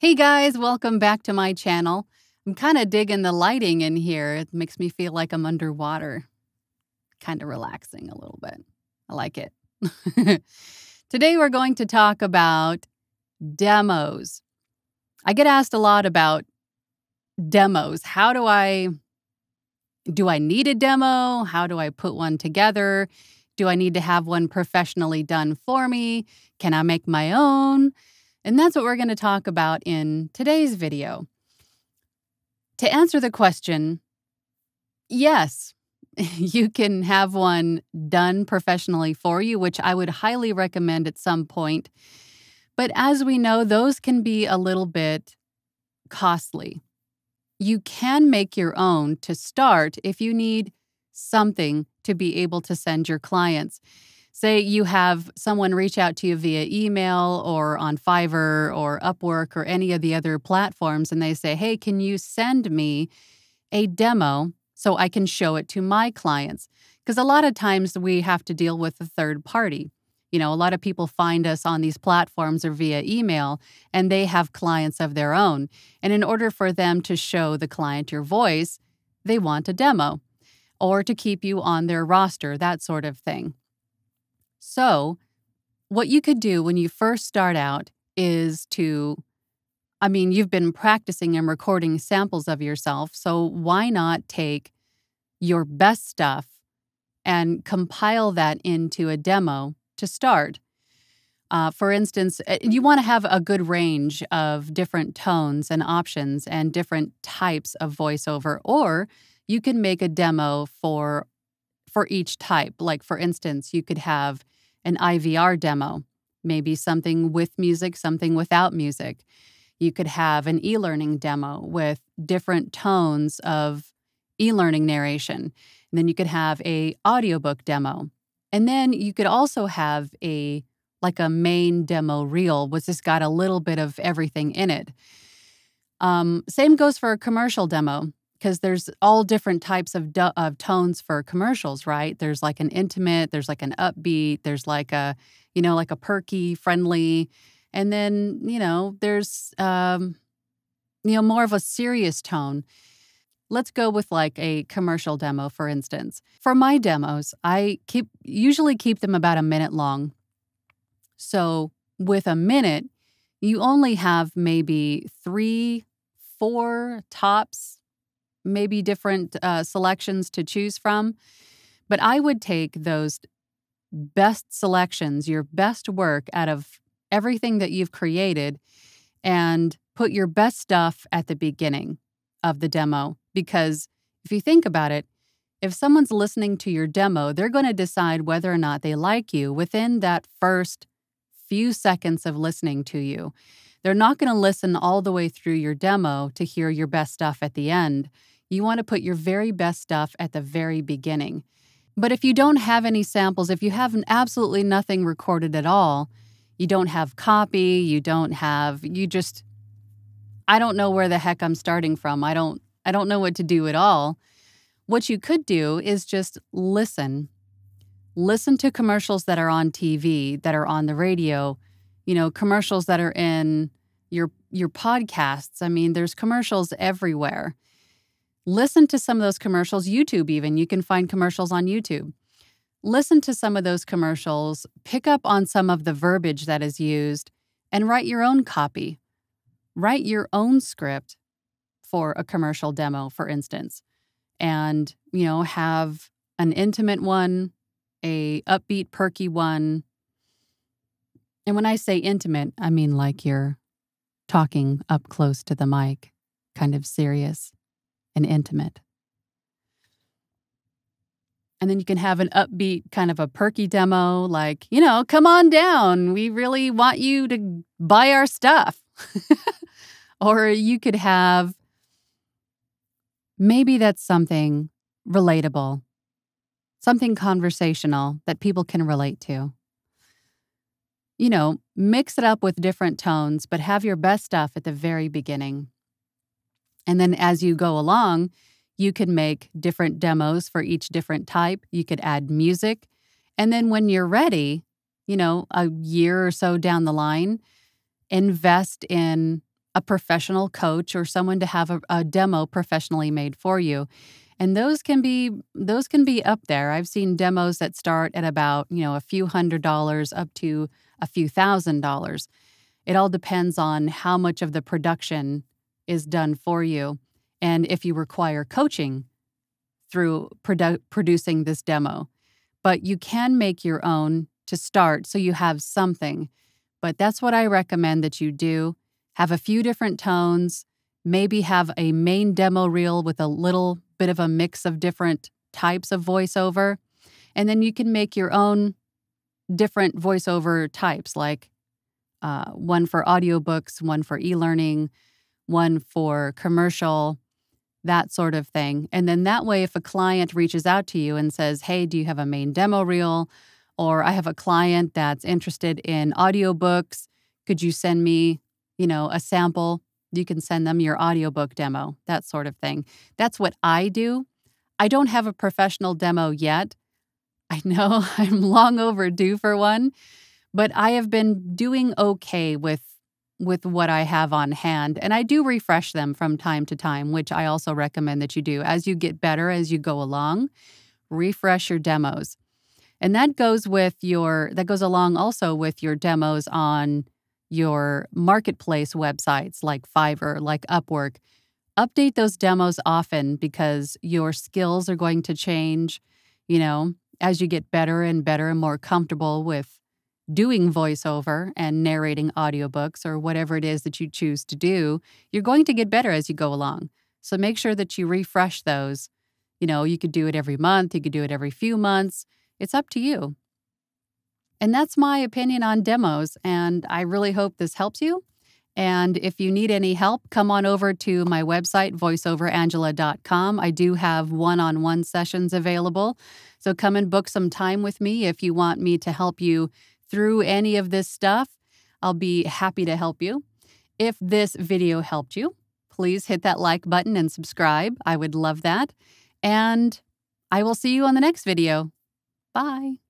Hey guys, welcome back to my channel. I'm kind of digging the lighting in here. It makes me feel like I'm underwater. Kind of relaxing a little bit. I like it. Today we're going to talk about demos. I get asked a lot about demos. How do I do I need a demo? How do I put one together? Do I need to have one professionally done for me? Can I make my own? And that's what we're going to talk about in today's video. To answer the question, yes, you can have one done professionally for you, which I would highly recommend at some point. But as we know, those can be a little bit costly. You can make your own to start if you need something to be able to send your clients say you have someone reach out to you via email or on Fiverr or Upwork or any of the other platforms, and they say, Hey, can you send me a demo so I can show it to my clients? Because a lot of times we have to deal with a third party. You know, a lot of people find us on these platforms or via email, and they have clients of their own. And in order for them to show the client your voice, they want a demo or to keep you on their roster, that sort of thing. So, what you could do when you first start out is to I mean, you've been practicing and recording samples of yourself, so why not take your best stuff and compile that into a demo to start? Uh, for instance, eh, you want to have a good range of different tones and options and different types of voiceover, or you can make a demo for for each type. Like, for instance, you could have an IVR demo, maybe something with music, something without music. You could have an e learning demo with different tones of e learning narration. And then you could have a audiobook demo. And then you could also have a like a main demo reel, which has got a little bit of everything in it. Um, same goes for a commercial demo because there's all different types of of tones for commercials, right? There's like an intimate, there's like an upbeat, there's like a, you know, like a perky, friendly, and then you know, there's um, you know, more of a serious tone. Let's go with like a commercial demo, for instance. For my demos, I keep usually keep them about a minute long. So with a minute, you only have maybe three, four tops maybe different uh, selections to choose from. But I would take those best selections, your best work out of everything that you've created, and put your best stuff at the beginning of the demo. Because if you think about it, if someone's listening to your demo, they're going to decide whether or not they like you within that first few seconds of listening to you. They're not going to listen all the way through your demo to hear your best stuff at the end. You want to put your very best stuff at the very beginning. But if you don't have any samples, if you have absolutely nothing recorded at all, you don't have copy, you don't have, you just, I don't know where the heck I'm starting from. I don't, I don't know what to do at all. What you could do is just listen. Listen to commercials that are on TV, that are on the radio, you know, commercials that are in your your podcasts. I mean, there's commercials everywhere. Listen to some of those commercials, YouTube, even. You can find commercials on YouTube. Listen to some of those commercials, pick up on some of the verbiage that is used, and write your own copy. Write your own script for a commercial demo, for instance, and, you know, have an intimate one, a upbeat, perky one. And when I say intimate, I mean like you're talking up close to the mic, kind of serious and intimate. And then you can have an upbeat, kind of a perky demo, like, you know, come on down. We really want you to buy our stuff. or you could have maybe that's something relatable, something conversational that people can relate to. You know, mix it up with different tones, but have your best stuff at the very beginning. And then as you go along, you can make different demos for each different type. You could add music. And then when you're ready, you know, a year or so down the line, invest in a professional coach or someone to have a, a, demo professionally made for you and those can be those can be up there i've seen demos that start at about you know a few hundred dollars up to a few thousand dollars it all depends on how much of the production is done for you. And if you require coaching through produ producing this demo, but you can make your own to start so you have something. But that's what I recommend that you do. Have a few different tones, maybe have a main demo reel with a little bit of a mix of different types of voiceover. And then you can make your own different voiceover types, like uh, one for audiobooks, one for e learning, one for commercial, that sort of thing. And then that way, if a client reaches out to you and says, Hey, do you have a main demo reel? Or I have a client that's interested in audiobooks. Could you send me, you know, a sample? You can send them your audiobook demo, that sort of thing. That's what I do. I don't have a professional demo yet. I know I'm long overdue for one, but I have been doing okay with with what I have on hand. And I do refresh them from time to time, which I also recommend that you do. As you get better as you go along, refresh your demos. And that goes with your that goes along also with your demos on your marketplace websites like Fiverr, like Upwork. Update those demos often because your skills are going to change, you know, as you get better and better and more comfortable with doing voiceover and narrating audiobooks or whatever it is that you choose to do, you're going to get better as you go along. So make sure that you refresh those. You know, you could do it every month, you could do it every few months. It's up to you. And that's my opinion on demos. And I really hope this helps you. And if you need any help, come on over to my website, voiceoverangela.com. I do have one on one sessions available. So come and book some time with me if you want me to help you through any of this stuff, I'll be happy to help you. If this video helped you, please hit that like button and subscribe. I would love that. And I will see you on the next video. Bye.